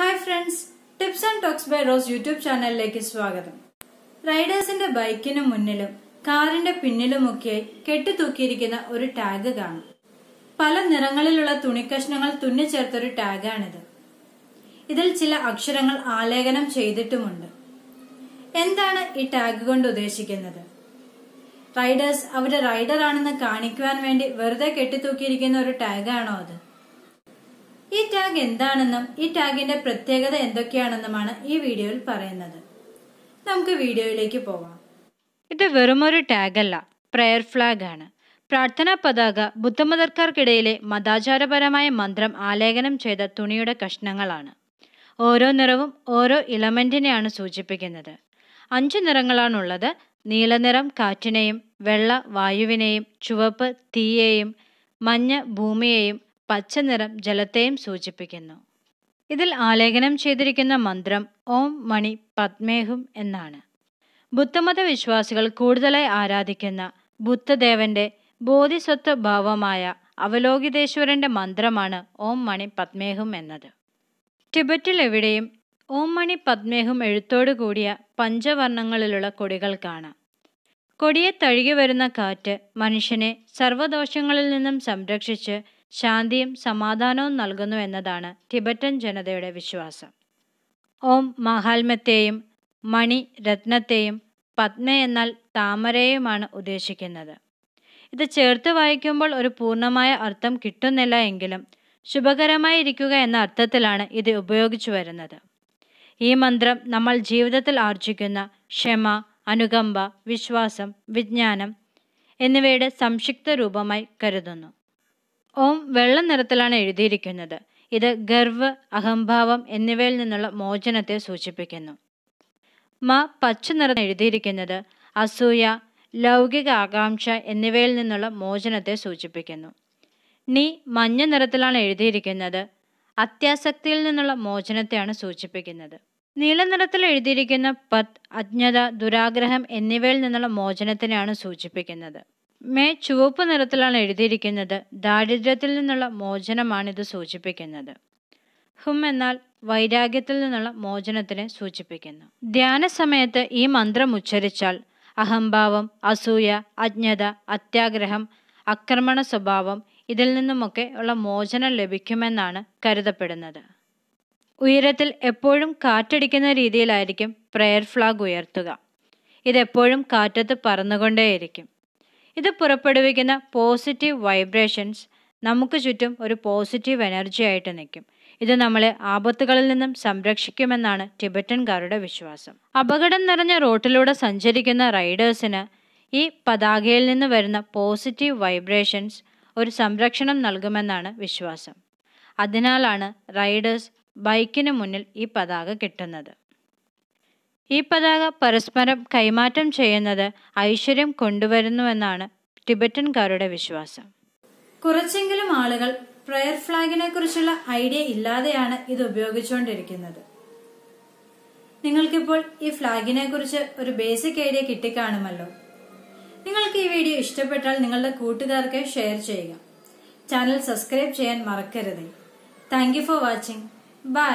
hi friends tips and talks by Rose YouTube ചാനലിലേക്ക് സ്വാഗതം റൈഡേഴ്സിന്റെ ബൈക്കിന് മുന്നിലും കാറിന്റെ പിന്നിലുമൊക്കെ കെട്ടിത്തൂക്കിയിരിക്കുന്ന ഒരു ടാഗ് കാണും പല നിറങ്ങളിലുള്ള തുണിക്കഷ്ണങ്ങൾ ചേർത്തൊരു ടാഗാണിത് ഇതിൽ ചില അക്ഷരങ്ങൾ ആലേഖനം ചെയ്തിട്ടുമുണ്ട് എന്താണ് ഈ ടാഗ് കൊണ്ട് ഉദ്ദേശിക്കുന്നത് റൈഡേഴ്സ് അവരുടെ ആണെന്ന് കാണിക്കുവാൻ വേണ്ടി വെറുതെ കെട്ടിത്തൂക്കിയിരിക്കുന്ന ഒരു ടാഗാണോ അത് ടാഗ് എന്താണെന്നും ഈ ടാഗിന്റെ പ്രത്യേകത എന്തൊക്കെയാണെന്നുമാണ് ഈ വീഡിയോയിൽ പറയുന്നത് നമുക്ക് വീഡിയോയിലേക്ക് പോവാം ഇത് വെറുമൊരു ടാഗല്ല പ്രയർ ഫ്ലാഗ് ആണ് പ്രാർത്ഥനാ പതാക ബുദ്ധമതക്കാർക്കിടയിലെ മതാചാരപരമായ മന്ത്രം ആലേഖനം ചെയ്ത തുണിയുടെ കഷ്ണങ്ങളാണ് ഓരോ നിറവും ഓരോ ഇലമെന്റിനെയാണ് സൂചിപ്പിക്കുന്നത് അഞ്ച് നിറങ്ങളാണുള്ളത് നീലനിറം കാറ്റിനെയും വെള്ള വായുവിനെയും ചുവപ്പ് തീയെയും മഞ്ഞ ഭൂമിയെയും പച്ചനിറം ജലത്തെയും സൂചിപ്പിക്കുന്നു ഇതിൽ ആലേഖനം ചെയ്തിരിക്കുന്ന മന്ത്രം ഓം മണി പത്മേഹും എന്നാണ് ബുദ്ധമത വിശ്വാസികൾ കൂടുതലായി ആരാധിക്കുന്ന ബുദ്ധദേവന്റെ ബോധിസത്വ ഭാവമായ അവലോകിതേശ്വരന്റെ മന്ത്രമാണ് ഓം മണി പത്മേഹും എന്നത് ടിബറ്റിൽ എവിടെയും ഓം മണി പത്മേഹും എഴുത്തോടു കൂടിയ പഞ്ചവർണ്ണങ്ങളിലുള്ള കൊടികൾ കാണാം കൊടിയെ തഴുകി വരുന്ന കാറ്റ് മനുഷ്യനെ സർവ്വദോഷങ്ങളിൽ നിന്നും സംരക്ഷിച്ച് ശാന്തിയും സമാധാനവും നൽകുന്നു എന്നതാണ് ടിബറ്റൻ ജനതയുടെ വിശ്വാസം ഓം മഹാത്മത്തെയും മണി രത്നത്തെയും പത്മ എന്നാൽ താമരയുമാണ് ഉദ്ദേശിക്കുന്നത് ഇത് ചേർത്ത് വായിക്കുമ്പോൾ ഒരു പൂർണ്ണമായ അർത്ഥം കിട്ടുന്നില്ല എങ്കിലും ശുഭകരമായിരിക്കുക എന്ന അർത്ഥത്തിലാണ് ഇത് ഉപയോഗിച്ചു വരുന്നത് ഈ മന്ത്രം നമ്മൾ ജീവിതത്തിൽ ആർജിക്കുന്ന ക്ഷമ അനുകമ്പ വിശ്വാസം വിജ്ഞാനം എന്നിവയുടെ സംക്ഷിപ്ത രൂപമായി കരുതുന്നു ഓം വെള്ള നിറത്തിലാണ് എഴുതിയിരിക്കുന്നത് ഇത് ഗർവ് അഹംഭാവം എന്നിവയിൽ നിന്നുള്ള മോചനത്തെ സൂചിപ്പിക്കുന്നു മ പച്ച നിറം എഴുതിയിരിക്കുന്നത് അസൂയ ലൗകിക ആകാംക്ഷ എന്നിവയിൽ നിന്നുള്ള മോചനത്തെ സൂചിപ്പിക്കുന്നു നീ മഞ്ഞ നിറത്തിലാണ് എഴുതിയിരിക്കുന്നത് അത്യാസക്തിയിൽ നിന്നുള്ള മോചനത്തെയാണ് സൂചിപ്പിക്കുന്നത് നീലനിറത്തിൽ എഴുതിയിരിക്കുന്ന പത് അജ്ഞത ദുരാഗ്രഹം എന്നിവയിൽ നിന്നുള്ള മോചനത്തിനെയാണ് സൂചിപ്പിക്കുന്നത് മേ ചുവപ്പ് നിറത്തിലാണ് എഴുതിയിരിക്കുന്നത് ദാരിദ്ര്യത്തിൽ നിന്നുള്ള മോചനമാണിത് സൂചിപ്പിക്കുന്നത് ഹും എന്നാൽ വൈരാഗ്യത്തിൽ നിന്നുള്ള മോചനത്തിനെ സൂചിപ്പിക്കുന്നു ധ്യാന സമയത്ത് ഈ മന്ത്രം ഉച്ചരിച്ചാൽ അഹംഭാവം അസൂയ അജ്ഞത അത്യാഗ്രഹം ആക്രമണ സ്വഭാവം ഇതിൽ നിന്നുമൊക്കെ ഉള്ള മോചനം ലഭിക്കുമെന്നാണ് കരുതപ്പെടുന്നത് ഉയരത്തിൽ എപ്പോഴും കാറ്റടിക്കുന്ന രീതിയിലായിരിക്കും പ്രെയർ ഫ്ലാഗ് ഉയർത്തുക ഇതെപ്പോഴും കാറ്റത്ത് പറന്നുകൊണ്ടേയിരിക്കും ഇത് പുറപ്പെടുവിക്കുന്ന പോസിറ്റീവ് വൈബ്രേഷൻസ് നമുക്ക് ചുറ്റും ഒരു പോസിറ്റീവ് എനർജി ആയിട്ട് നിൽക്കും ഇത് നമ്മളെ ആപത്തുകളിൽ നിന്നും സംരക്ഷിക്കുമെന്നാണ് ടിബറ്റൻകാരുടെ വിശ്വാസം അപകടം നിറഞ്ഞ റോട്ടിലൂടെ സഞ്ചരിക്കുന്ന റൈഡേഴ്സിന് ഈ പതാകയിൽ നിന്ന് വരുന്ന പോസിറ്റീവ് വൈബ്രേഷൻസ് ഒരു സംരക്ഷണം നൽകുമെന്നാണ് വിശ്വാസം അതിനാലാണ് റൈഡേഴ്സ് ബൈക്കിന് മുന്നിൽ ഈ പതാക കിട്ടുന്നത് ഈ പതാക പരസ്പരം കൈമാറ്റം ചെയ്യുന്നത് ഐശ്വര്യം കൊണ്ടുവരുന്നുവെന്നാണ് ടിബറ്റൻകാരുടെ വിശ്വാസം കുറച്ചെങ്കിലും ആളുകൾ പ്രയർ ഫ്ലാഗിനെ കുറിച്ചുള്ള ഐഡിയ ഇല്ലാതെയാണ് ഇത് ഉപയോഗിച്ചുകൊണ്ടിരിക്കുന്നത് നിങ്ങൾക്കിപ്പോൾ ഈ ഫ്ലാഗിനെ കുറിച്ച് ഒരു ബേസിക് ഐഡിയ കിട്ടിക്കാണുമല്ലോ നിങ്ങൾക്ക് ഈ വീഡിയോ ഇഷ്ടപ്പെട്ടാൽ നിങ്ങളുടെ കൂട്ടുകാർക്ക് ഷെയർ ചെയ്യുക ചാനൽ സബ്സ്ക്രൈബ് ചെയ്യാൻ മറക്കരുത് താങ്ക് ഫോർ വാച്ചിങ് ബൈ